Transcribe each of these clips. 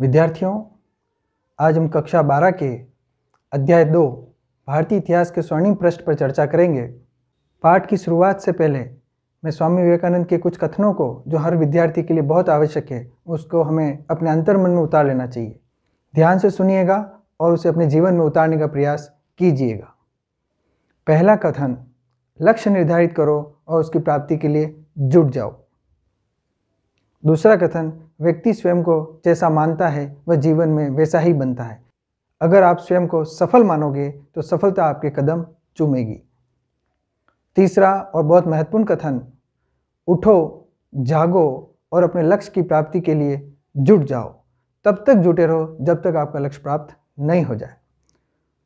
विद्यार्थियों आज हम कक्षा 12 के अध्याय दो भारतीय इतिहास के स्वर्णिम पृष्ठ पर चर्चा करेंगे पाठ की शुरुआत से पहले मैं स्वामी विवेकानंद के कुछ कथनों को जो हर विद्यार्थी के लिए बहुत आवश्यक है उसको हमें अपने अंतर मन में उतार लेना चाहिए ध्यान से सुनिएगा और उसे अपने जीवन में उतारने का प्रयास कीजिएगा पहला कथन लक्ष्य निर्धारित करो और उसकी प्राप्ति के लिए जुट जाओ दूसरा कथन व्यक्ति स्वयं को जैसा मानता है वह जीवन में वैसा ही बनता है अगर आप स्वयं को सफल मानोगे तो सफलता आपके कदम चूमेगी तीसरा और बहुत महत्वपूर्ण कथन उठो जागो और अपने लक्ष्य की प्राप्ति के लिए जुट जाओ तब तक जुटे रहो जब तक आपका लक्ष्य प्राप्त नहीं हो जाए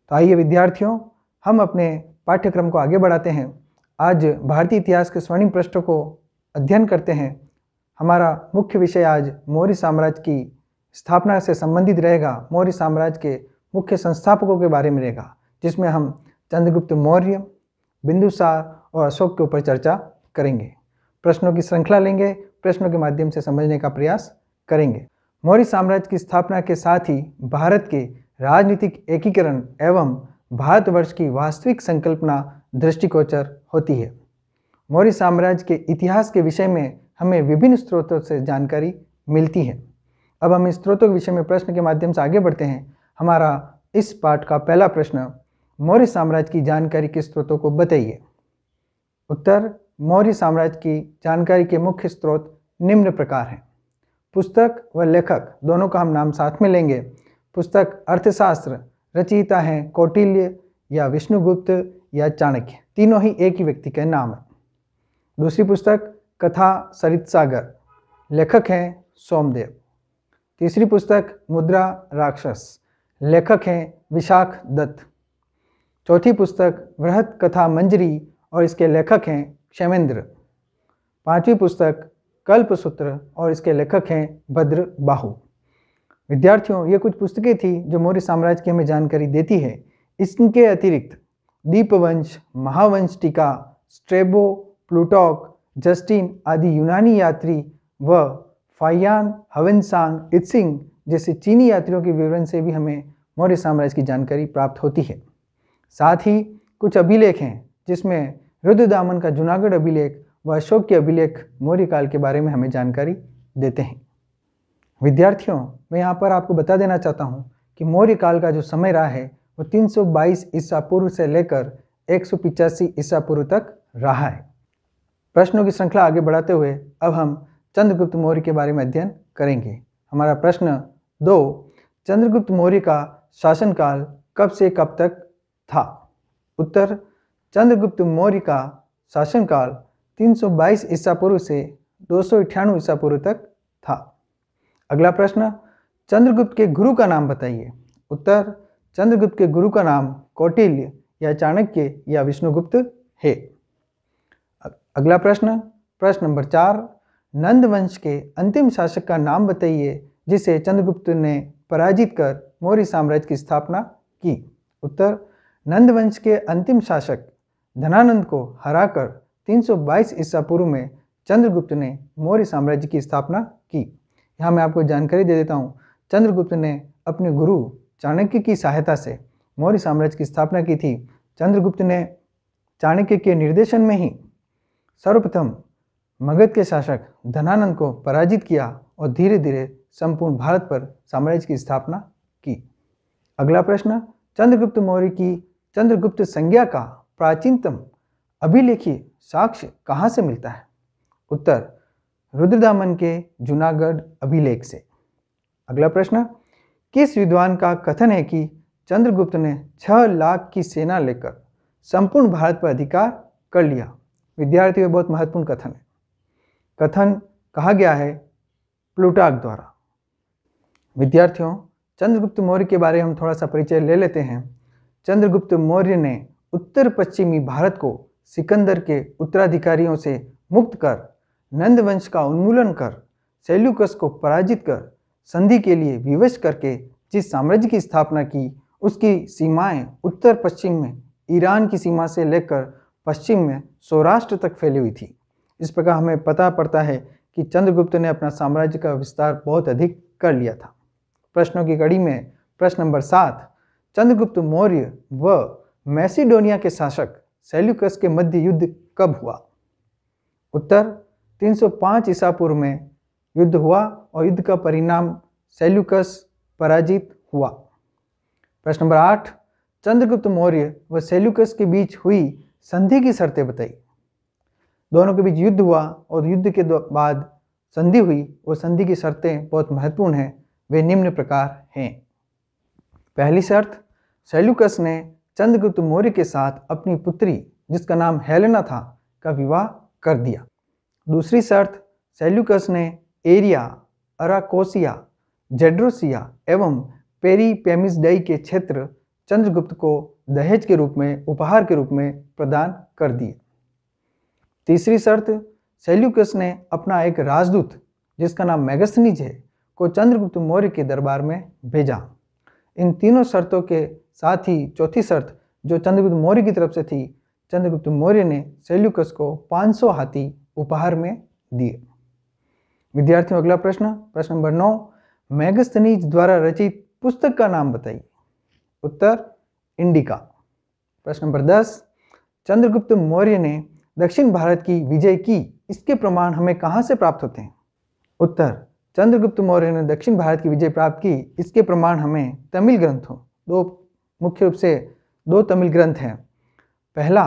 तो आइए विद्यार्थियों हम अपने पाठ्यक्रम को आगे बढ़ाते हैं आज भारतीय इतिहास के स्वर्णिम पृष्ठ को अध्ययन करते हैं हमारा मुख्य विषय आज मौर्य साम्राज्य की स्थापना से संबंधित रहेगा मौर्य साम्राज्य के मुख्य संस्थापकों के बारे में रहेगा जिसमें हम चंद्रगुप्त मौर्य बिंदुसार और अशोक के ऊपर चर्चा करेंगे प्रश्नों की श्रृंखला लेंगे प्रश्नों के माध्यम से समझने का प्रयास करेंगे मौर्य साम्राज्य की स्थापना के साथ ही भारत के राजनीतिक एकीकरण एवं भारतवर्ष की वास्तविक संकल्पना दृष्टिगोचर होती है मौर्य साम्राज्य के इतिहास के विषय में हमें विभिन्न स्रोतों से जानकारी मिलती है अब हम इस स्रोतों के विषय में प्रश्न के माध्यम से आगे बढ़ते हैं हमारा इस पाठ का पहला प्रश्न मौर्य साम्राज्य की जानकारी के स्रोतों को बताइए उत्तर मौर्य साम्राज्य की जानकारी के मुख्य स्रोत निम्न प्रकार हैं पुस्तक व लेखक दोनों का हम नाम साथ में लेंगे पुस्तक अर्थशास्त्र रचयिता हैं कौटिल्य या विष्णुगुप्त या चाणक्य तीनों ही एक ही व्यक्ति के नाम है दूसरी पुस्तक कथा सरित सागर लेखक हैं सोमदेव तीसरी पुस्तक मुद्रा राक्षस लेखक हैं विशाख दत्त चौथी पुस्तक वृहत कथा मंजरी और इसके लेखक हैं क्षमेंद्र पांचवी पुस्तक कल्पसूत्र और इसके लेखक हैं भद्र बाहु विद्यार्थियों ये कुछ पुस्तकें थी जो मौर्य साम्राज्य की हमें जानकारी देती है इसके अतिरिक्त दीपवंश महावंश टीका स्ट्रेबो प्लूटॉक जस्टिन आदि यूनानी यात्री व फाइयान हवनसांग इत्सिंग जैसे चीनी यात्रियों के विवरण से भी हमें मौर्य साम्राज्य की जानकारी प्राप्त होती है साथ ही कुछ अभिलेख हैं जिसमें रुद्रदामन का जूनागढ़ अभिलेख व अशोक के अभिलेख मौर्य काल के बारे में हमें जानकारी देते हैं विद्यार्थियों मैं यहाँ पर आपको बता देना चाहता हूँ कि मौर्य काल का जो समय रहा है वो 322 ईसा पूर्व से लेकर एक सौ ईसा पूर्व तक रहा है प्रश्नों की श्रृंखला आगे बढ़ाते हुए अब हम चंद्रगुप्त मौर्य के बारे में अध्ययन करेंगे हमारा प्रश्न दो चंद्रगुप्त मौर्य का शासनकाल कब से कब तक था उत्तर चंद्रगुप्त मौर्य का शासनकाल 322 ईसा पूर्व से दो सौ ईसा पूर्व तक था अगला प्रश्न चंद्रगुप्त के गुरु का नाम बताइए उत्तर चंद्रगुप्त के गुरु का नाम कौटिल्य या चाणक्य या विष्णुगुप्त है अगला प्रश्न प्रश्न नंबर चार नंद वंश के अंतिम शासक का नाम बताइए जिसे चंद्रगुप्त ने पराजित कर मौर्य साम्राज्य की स्थापना की उत्तर नंद वंश के अंतिम शासक धनानंद को हराकर 322 ईसा पूर्व में चंद्रगुप्त ने मौर्य साम्राज्य की स्थापना की यहाँ मैं आपको जानकारी दे देता हूँ चंद्रगुप्त ने अपने गुरु चाणक्य की सहायता से मौर्य साम्राज्य की स्थापना की थी चंद्रगुप्त ने चाणक्य के निर्देशन में ही सर्वप्रथम मगध के शासक धनानंद को पराजित किया और धीरे धीरे संपूर्ण भारत पर साम्राज्य की स्थापना की अगला प्रश्न चंद्रगुप्त मौर्य की चंद्रगुप्त संज्ञा का प्राचीनतम अभिलेखी साक्ष्य कहाँ से मिलता है उत्तर रुद्रदामन के जूनागढ़ अभिलेख से अगला प्रश्न किस विद्वान का कथन है कि चंद्रगुप्त ने छह लाख की सेना लेकर संपूर्ण भारत पर अधिकार कर लिया विद्यार्थियों बहुत महत्वपूर्ण कथन है कथन कहा गया है प्लूटार्क द्वारा विद्यार्थियों चंद्रगुप्त मौर्य के बारे में हम थोड़ा सा परिचय ले लेते हैं चंद्रगुप्त मौर्य ने उत्तर पश्चिमी भारत को सिकंदर के उत्तराधिकारियों से मुक्त कर नंद वंश का उन्मूलन कर सेल्युकस को पराजित कर संधि के लिए विवश करके जिस साम्राज्य की स्थापना की उसकी सीमाएं उत्तर पश्चिम में ईरान की सीमा से लेकर पश्चिम में सौराष्ट्र तक फैली हुई थी इस प्रकार हमें पता पड़ता है कि चंद्रगुप्त ने अपना साम्राज्य का विस्तार बहुत अधिक कर लिया था प्रश्नों की कड़ी में प्रश्न नंबर सात चंद्रगुप्त मौर्य व मैसिडोनिया के शासक सेल्युकस के मध्य युद्ध कब हुआ उत्तर 305 ईसा पूर्व में युद्ध हुआ और युद्ध का परिणाम सेल्युकस पराजित हुआ प्रश्न नंबर आठ चंद्रगुप्त मौर्य व सेल्युकस के बीच हुई संधि की शर्तें बताई दोनों के बीच युद्ध हुआ और युद्ध के बाद संधि हुई और संधि की शर्तें बहुत महत्वपूर्ण हैं वे निम्न प्रकार हैं पहली शर्त सेल्यूकस ने चंद्रगुप्त मौर्य के साथ अपनी पुत्री जिसका नाम हेलेना था का विवाह कर दिया दूसरी शर्त सेल्यूकस ने एरिया अराकोसिया जेड्रोसिया एवं पेरीपेमिसडई के क्षेत्र चंद्रगुप्त को दहेज के रूप में उपहार के रूप में प्रदान कर दिए तीसरी शर्त सेल्यूकस ने अपना एक राजदूत जिसका नाम मैगसनीज है को चंद्रगुप्त मौर्य के दरबार में भेजा इन तीनों शर्तों के साथ ही चौथी शर्त जो चंद्रगुप्त मौर्य की तरफ से थी चंद्रगुप्त मौर्य ने सेल्यूकस को 500 हाथी उपहार में दिए विद्यार्थियों अगला प्रश्न प्रश्न नंबर नौ मैगस्तनीज द्वारा रचित पुस्तक का नाम बताइए उत्तर इंडिका प्रश्न नंबर दस चंद्रगुप्त मौर्य ने दक्षिण भारत की विजय की इसके प्रमाण हमें कहाँ से प्राप्त होते हैं उत्तर चंद्रगुप्त मौर्य ने दक्षिण भारत की विजय प्राप्त की इसके प्रमाण हमें तमिल ग्रंथों दो मुख्य रूप से दो तमिल ग्रंथ हैं पहला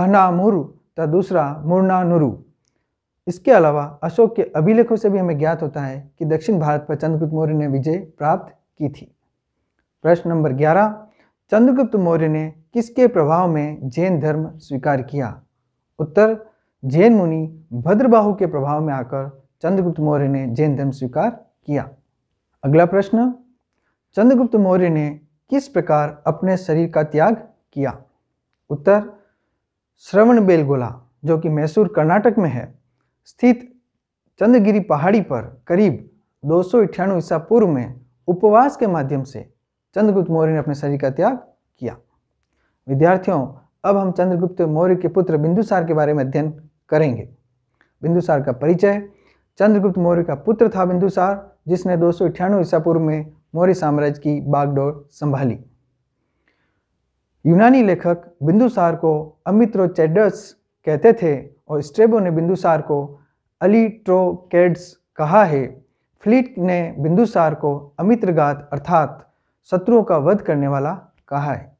अहना मुरु तथा दूसरा मुरना नुरु इसके अलावा अशोक के अभिलेखों से भी हमें ज्ञात होता है कि दक्षिण भारत पर चंद्रगुप्त मौर्य ने विजय प्राप्त की थी प्रश्न नंबर ग्यारह चंद्रगुप्त मौर्य ने किसके प्रभाव में जैन धर्म स्वीकार किया उत्तर जैन मुनि भद्रबाहु के प्रभाव में आकर चंद्रगुप्त मौर्य ने जैन धर्म स्वीकार किया अगला प्रश्न चंद्रगुप्त मौर्य ने किस प्रकार अपने शरीर का त्याग किया उत्तर श्रवण बेलगोला जो कि मैसूर कर्नाटक में है स्थित चंद्रगिरी पहाड़ी पर करीब दो सौ ईसा पूर्व में उपवास के माध्यम से चंद्रगुप्त मौर्य ने अपने शरीर का त्याग किया विद्यार्थियों अब हम चंद्रगुप्त मौर्य के पुत्र बिंदुसार के बारे में अध्ययन करेंगे बिंदुसार का परिचय चंद्रगुप्त मौर्य का पुत्र था बिंदुसार जिसने दो सौ ईसा पूर्व में मौर्य साम्राज्य की बागडोर संभाली यूनानी लेखक बिंदुसार को अमित्रो अमित्रोचेडस कहते थे और स्ट्रेबो ने बिंदुसार को अली ट्रोकेड्स कहा है फ्लिट ने बिंदुसार को अमित्रगात अर्थात शत्रुओं का वध करने वाला कहा है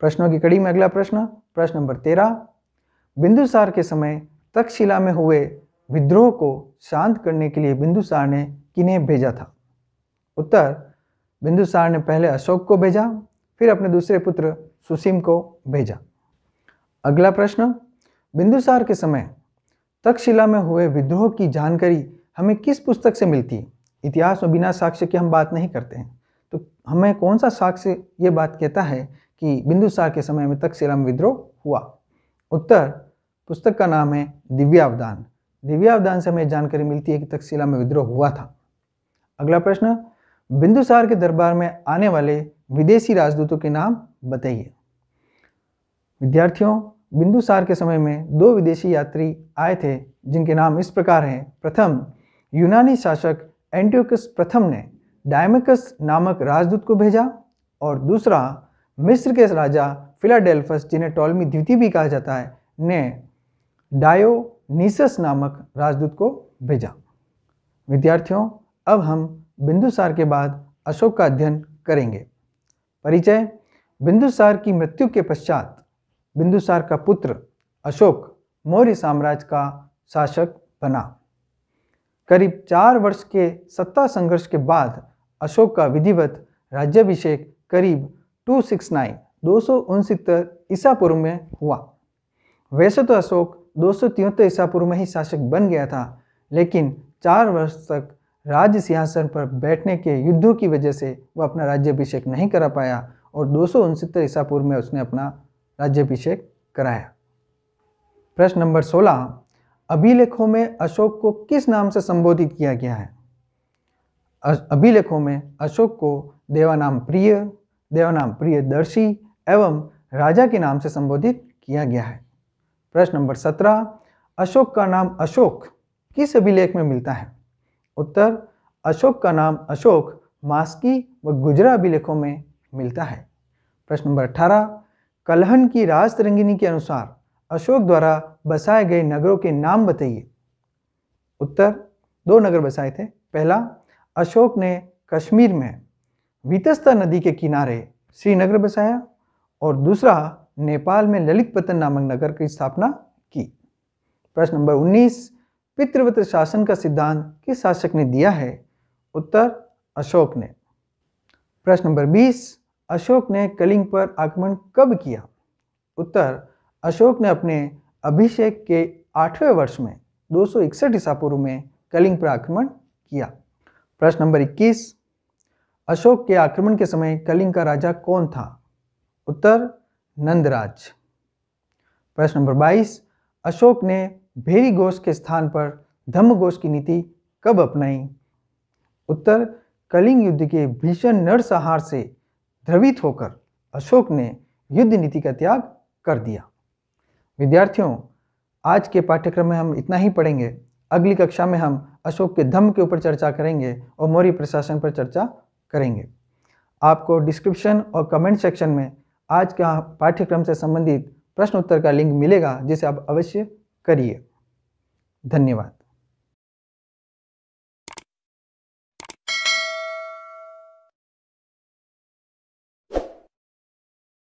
प्रश्नों की कड़ी में अगला प्रश्न प्रश्न नंबर तेरह बिंदुसार के समय तक्षशिला में हुए विद्रोह को शांत करने के लिए बिंदुसार ने किन्हें भेजा था उत्तर बिंदुसार ने पहले अशोक को भेजा फिर अपने दूसरे पुत्र सुसीम को भेजा अगला प्रश्न बिंदुसार के समय तक्षशिला में हुए विद्रोह की जानकारी हमें किस पुस्तक से मिलती है इतिहास में बिना साक्ष्य की हम बात नहीं करते हैं हमें कौन सा साक्ष्य ये बात कहता है कि बिंदुसार के समय में तक्षशिला में विद्रोह हुआ उत्तर पुस्तक का नाम है दिव्यावदान दिव्यावदान से हमें जानकारी मिलती है कि तक्षशिला में विद्रोह हुआ था अगला प्रश्न बिंदुसार के दरबार में आने वाले विदेशी राजदूतों के नाम बताइए विद्यार्थियों बिंदुसार के समय में दो विदेशी यात्री आए थे जिनके नाम इस प्रकार हैं प्रथम यूनानी शासक एंटियोकस प्रथम ने डायमेकस नामक राजदूत को भेजा और दूसरा मिस्र के राजा फिलाडेल्फस जिन्हें टॉलमी द्वितीय भी कहा जाता है ने डायोनीसस नामक राजदूत को भेजा विद्यार्थियों अब हम बिंदुसार के बाद अशोक का अध्ययन करेंगे परिचय बिंदुसार की मृत्यु के पश्चात बिंदुसार का पुत्र अशोक मौर्य साम्राज्य का शासक बना करीब चार वर्ष के सत्ता संघर्ष के बाद अशोक का विधिवत राज्याभिषेक करीब 269 दो ईसा पूर्व में हुआ वैसे तो अशोक दो ईसा पूर्व में ही शासक बन गया था लेकिन चार वर्ष तक राज्य सिंहासन पर बैठने के युद्धों की वजह से वह अपना राज्याभिषेक नहीं करा पाया और दो ईसा पूर्व में उसने अपना राज्याभिषेक कराया प्रश्न नंबर 16 अभिलेखों में अशोक को किस नाम से संबोधित किया गया है अभिलेखों में अशोक को देवानाम प्रिय देवानाम दर्शी एवं राजा के नाम से संबोधित किया गया है प्रश्न नंबर सत्रह अशोक का नाम अशोक किस अभिलेख में मिलता है उत्तर अशोक का नाम अशोक मास्की व गुजरा अभिलेखों में मिलता है प्रश्न नंबर अठारह कलहन की राजतरंगिनी के अनुसार अशोक द्वारा बसाए गए नगरों के नाम बताइए उत्तर दो नगर बसाए थे पहला अशोक ने कश्मीर में वितस्ता नदी के किनारे श्रीनगर बसाया और दूसरा नेपाल में ललित पतन नामक नगर की स्थापना की प्रश्न नंबर 19 पितृवत शासन का सिद्धांत किस शासक ने दिया है उत्तर अशोक ने प्रश्न नंबर 20 अशोक ने कलिंग पर आक्रमण कब किया उत्तर अशोक ने अपने अभिषेक के आठवें वर्ष में दो सौ ईसा पूर्व में कलिंग पर आक्रमण किया प्रश्न नंबर 21 अशोक के आक्रमण के समय कलिंग का राजा कौन था उत्तर नंदराज प्रश्न नंबर 22 अशोक ने भेरी घोष के स्थान पर धम्म घोष की नीति कब अपनाई उत्तर कलिंग युद्ध के भीषण नरसंहार से द्रवित होकर अशोक ने युद्ध नीति का त्याग कर दिया विद्यार्थियों आज के पाठ्यक्रम में हम इतना ही पढ़ेंगे अगली कक्षा में हम अशोक के धम्म के ऊपर चर्चा करेंगे और मौर्य प्रशासन पर चर्चा करेंगे आपको डिस्क्रिप्शन और कमेंट सेक्शन में आज का पाठ्यक्रम से संबंधित प्रश्न उत्तर का लिंक मिलेगा जिसे आप अवश्य करिए धन्यवाद